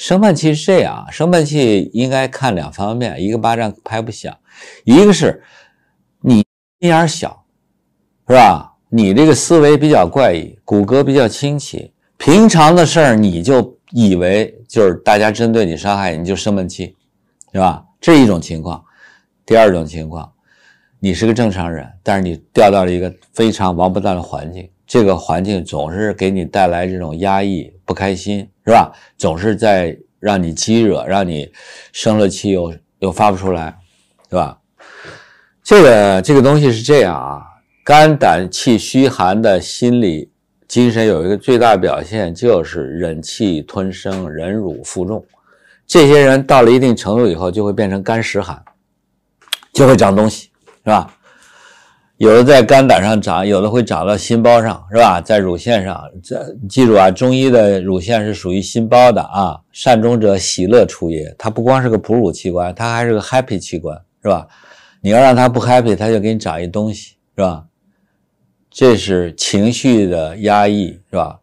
生闷气是这样啊，生闷气应该看两方面，一个巴掌拍不响，一个是你心眼小，是吧？你这个思维比较怪异，骨骼比较清奇，平常的事儿你就以为就是大家针对你伤害你就生闷气，是吧？这一种情况。第二种情况，你是个正常人，但是你掉到了一个非常完不蛋的环境，这个环境总是给你带来这种压抑、不开心。是吧？总是在让你激惹，让你生了气又又发不出来，是吧？这个这个东西是这样啊，肝胆气虚寒的心理精神有一个最大表现就是忍气吞声、忍辱负重。这些人到了一定程度以后，就会变成肝实寒，就会长东西，是吧？有的在肝胆上长，有的会长到心包上，是吧？在乳腺上，这记住啊，中医的乳腺是属于心包的啊。善终者喜乐出也，它不光是个哺乳器官，它还是个 happy 器官，是吧？你要让它不 happy，它就给你长一东西，是吧？这是情绪的压抑，是吧？